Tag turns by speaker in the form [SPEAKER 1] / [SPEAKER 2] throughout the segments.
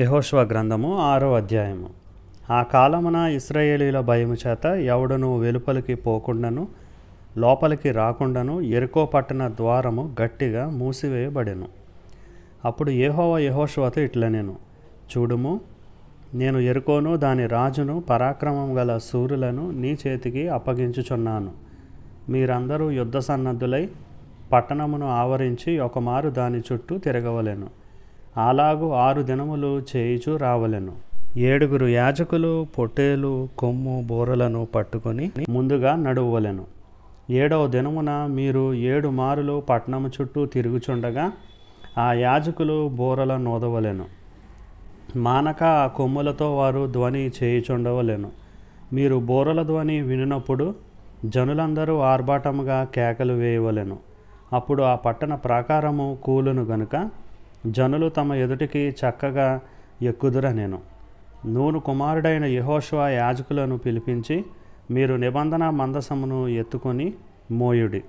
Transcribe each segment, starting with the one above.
[SPEAKER 1] యహోశ్వ గ్రంథము ఆరో అధ్యాయము ఆ కాలమున ఇస్రాయేలీల భయము చేత ఎవడను వెలుపలికి పోకుండాను లోపలికి రాకుండాను ఎరుకో పట్టణ ద్వారము గట్టిగా మూసివేయబడెను అప్పుడు ఏహోవ యహోశ్వతో ఇట్లా నేను చూడుము నేను ఎరుకోను దాని రాజును పరాక్రమం గల సూర్యులను నీ చేతికి అప్పగించుచున్నాను మీరందరూ యుద్ధ సన్నద్ధులై పట్టణమును ఆవరించి ఒకమారు దాని చుట్టూ తిరగవలెను అలాగూ ఆరు దినములు చేయుచు రావలను ఏడుగురు యాజకులు పొట్టేలు కొమ్ము బోరలను పట్టుకొని ముందుగా నడువలను ఏడవ దినమున మీరు ఏడు మారులు పట్టణము చుట్టూ తిరుగుచుండగా ఆ యాజకులు బోరల నోదవలెను మానక ఆ కొమ్ములతో వారు ధ్వని చేయుచుండవలెను మీరు బోరల ధ్వని వినినప్పుడు జనులందరూ ఆర్భాటముగా కేకలు వేయవలెను అప్పుడు ఆ పట్టణ ప్రాకారము కూలును గనుక జనులు తమ ఎదుటికి చక్కగా ఎక్కుదుర నేను నూను కుమారుడైన యహోష్వా యాజకులను పిలిపించి మీరు నిబంధన మందసమును ఎత్తుకొని మోయుడి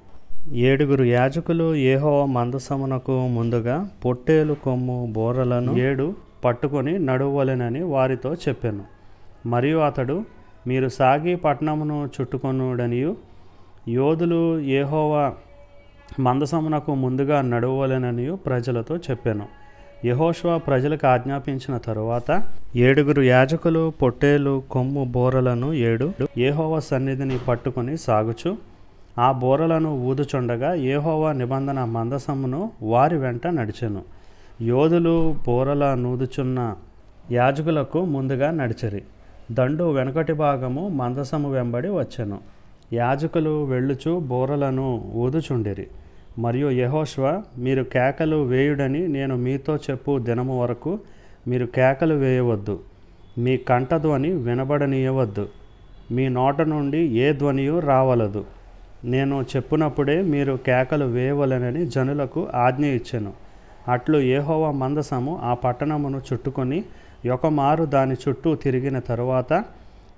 [SPEAKER 1] ఏడుగురు యాజకులు ఏహో మందసమునకు ముందుగా పొట్టేలు కొమ్ము బోరలను ఏడు పట్టుకొని నడువలెనని వారితో చెప్పాను మరియు అతడు మీరు సాగి పట్టణమును చుట్టుకొనుడనియు యోధులు ఏహోవా మందసమునకు ముందుగా నడవలేనని ప్రజలతో చెప్పాను యహోష్వా ప్రజలకు ఆజ్ఞాపించిన తరువాత ఏడుగురు యాజకులు పొట్టేలు కొమ్ము బోరలను ఏడు ఏహోవ సన్నిధిని పట్టుకొని సాగుచు ఆ బోరలను ఊదుచుండగా ఏహోవా నిబంధన మందసమును వారి వెంట నడిచెను యోధులు బోరల నూదుచున్న యాజకులకు ముందుగా నడిచరి దండు వెనకటి భాగము మందసము వెంబడి వచ్చెను యాజకులు వెళ్ళుచు బోరలను ఊదుచుండిరి మరియు యహోష్వ మీరు కేకలు వేయుడని నేను మీతో చెప్పు దినము వరకు మీరు కేకలు వేయవద్దు మీ కంట ధ్వని వినబడనీయవద్దు మీ నోట నుండి ఏ ధ్వనియు రావలదు నేను చెప్పినప్పుడే మీరు కేకలు వేయవలనని జనులకు ఆజ్ఞ ఇచ్చాను అట్లు ఏహోవ మందసము ఆ పట్టణమును చుట్టుకొని ఒకమారు దాని చుట్టూ తిరిగిన తరువాత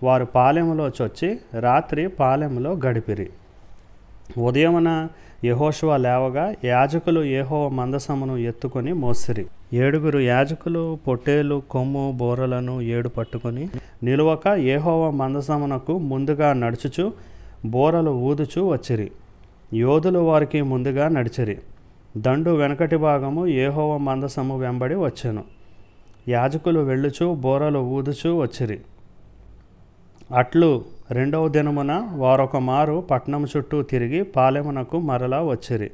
[SPEAKER 1] వారు పాలెములో చొచ్చి రాత్రి పాలెములో గడిపిరి ఉదయమున యహోశువ లేవగా యాజకులు ఏహో మందసమును ఎత్తుకొని మోసిరి ఏడుగురు యాజకులు పొట్టేలు కొమ్ము బోరలను ఏడు పట్టుకొని నిలువక ఏహోవ మందసమునకు ముందుగా నడుచుచు బోరలు ఊదుచు వచ్చిరి యోధులు వారికి ముందుగా నడిచిరి దండు వెనకటి భాగము ఏహోవ మందసము వెంబడి వచ్చెను యాజకులు వెళ్ళుచు బోరలు ఊదుచూ వచ్చిరి అట్లు రెండవ దినమున వారొక మారు పట్నం చుట్టూ తిరిగి పాలెమునకు మరలా వచ్చిరి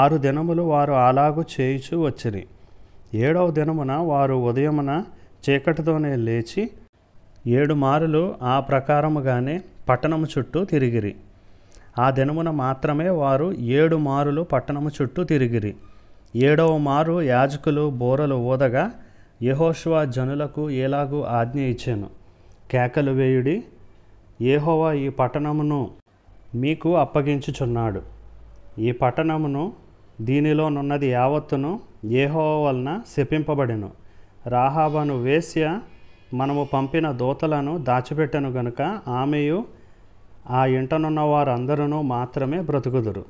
[SPEAKER 1] ఆరు దినములు వారు అలాగు చేయుచు వచ్చిరి ఏడవ దినమున వారు ఉదయమున చీకటితోనే లేచి ఏడు మారులు ఆ ప్రకారముగానే పట్టణము చుట్టూ తిరిగిరి ఆ దినమున మాత్రమే వారు ఏడు మారులు పట్టణము చుట్టూ తిరిగిరి ఏడవ మారు యాజకులు బోరలు ఓదగా యహోష్వా జనులకు ఎలాగూ ఆజ్ఞ ఇచ్చాను కేకలు వేయుడి ఏహోవా ఈ పట్టణమును మీకు అప్పగించుచున్నాడు ఈ పట్టణమును దీనిలోనున్నది యావత్తును ఏహోవ వలన శపింపబడిను రాహాబను వేశ్య మనము పంపిన దూతలను దాచిపెట్టెను గనుక ఆమెయు ఆ ఇంటనున్న వారందరూ మాత్రమే బ్రతుకుదురు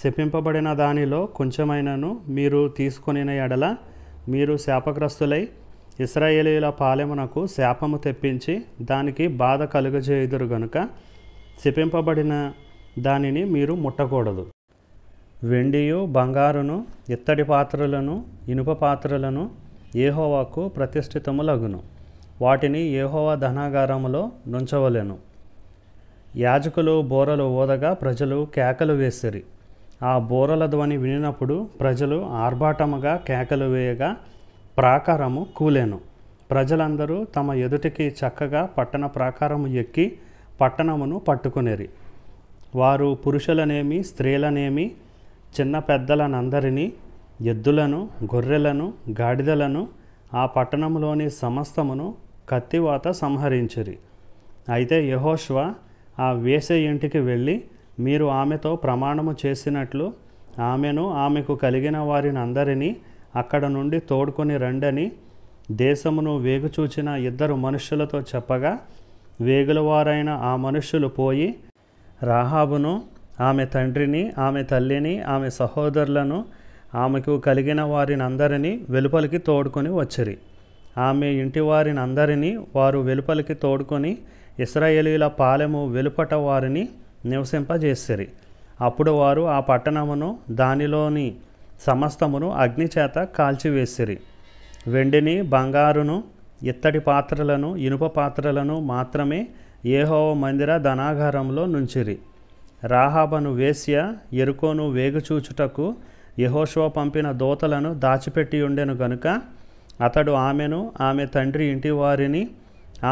[SPEAKER 1] శపింపబడిన దానిలో కొంచెమైనను మీరు తీసుకొనిన ఎడల మీరు శాపగ్రస్తులై ఇస్రాయేలీల పాలెమునకు శాపము తెప్పించి దానికి బాధ కలుగజేయుదురు గనుక శిపింపబడిన దానిని మీరు ముట్టకూడదు వెండియు బంగారును ఇత్తడి పాత్రలను ఇనుప పాత్రలను ఏహోవాకు ప్రతిష్ఠితములగును వాటిని ఏహోవా ధనాగారములో నుంచవలెను యాజకులు బోరలు ఓదగా ప్రజలు కేకలు వేసిరి ఆ బోరల ధ్వని వినినప్పుడు ప్రజలు ఆర్భాటముగా కేకలు వేయగా ప్రాకారము కూలేను ప్రజలందరూ తమ ఎదుటికి చక్కగా పట్టణ ప్రాకారము ఎక్కి పట్టణమును పట్టుకునేరి వారు పురుషులనేమి స్త్రీలనేమి చిన్న పెద్దలనందరినీ ఎద్దులను గొర్రెలను గాడిదలను ఆ పట్టణంలోని సమస్తమును కత్తివాత సంహరించిరి అయితే యహోష్వ ఆ వేసే ఇంటికి వెళ్ళి మీరు ఆమెతో ప్రమాణము చేసినట్లు ఆమెను ఆమెకు కలిగిన వారిని అందరినీ అక్కడ నుండి తోడుకొని రండని దేశమును వేగుచూచిన ఇద్దరు మనుష్యులతో చెప్పగా వేగులవారైన ఆ మనుష్యులు పోయి రాహాబును ఆమె తండ్రిని ఆమె తల్లిని ఆమె సహోదరులను ఆమెకు కలిగిన వారిని అందరినీ వెలుపలికి తోడుకొని వచ్చిరి ఆమె ఇంటి వారిని అందరినీ వారు వెలుపలికి తోడుకొని ఇస్రాయేలీల పాలెము వెలుపట వారిని నివసింపజేసిరి అప్పుడు వారు ఆ పట్టణమును దానిలోని సమస్తమును అగ్నిచేత కాల్చివేసిరి వెండిని బంగారును ఇత్తడి పాత్రలను ఇనుప పాత్రలను మాత్రమే ఏహోవ మందిర ధనాగారంలో నుంచిరి రాహాబను వేశ్య ఎరుకోను వేగుచూచుటకు యహోషో పంపిన దోతలను దాచిపెట్టి ఉండెను గనుక అతడు ఆమెను ఆమె తండ్రి ఇంటి వారిని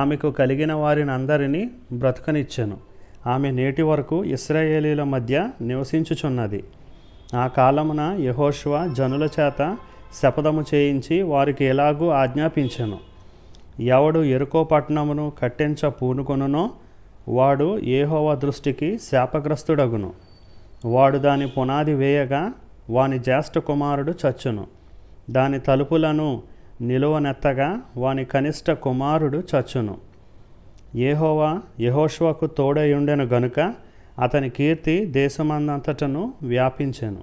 [SPEAKER 1] ఆమెకు కలిగిన వారిని అందరినీ బ్రతకనిచ్చెను ఆమె నేటి వరకు ఇస్రాయేలీల మధ్య నివసించుచున్నది ఆ కాలమున యహోష్వ జనుల చేత శపథము చేయించి వారికి ఎలాగూ ఆజ్ఞాపించను ఎవడు ఎరుకో పట్టణమును కట్టించ పూనుకొనునో వాడు ఏహోవ దృష్టికి శాపగ్రస్తుడగును వాడు దాని పునాది వేయగా వాని జ్యేష్ఠ కుమారుడు చచ్చును దాని తలుపులను నిలువనెత్తగా వాని కనిష్ట కుమారుడు చచ్చును ఏహోవా యహోష్వకు తోడయుండెను గనుక అతని కీర్తి దేశమంతటను వ్యాపించాను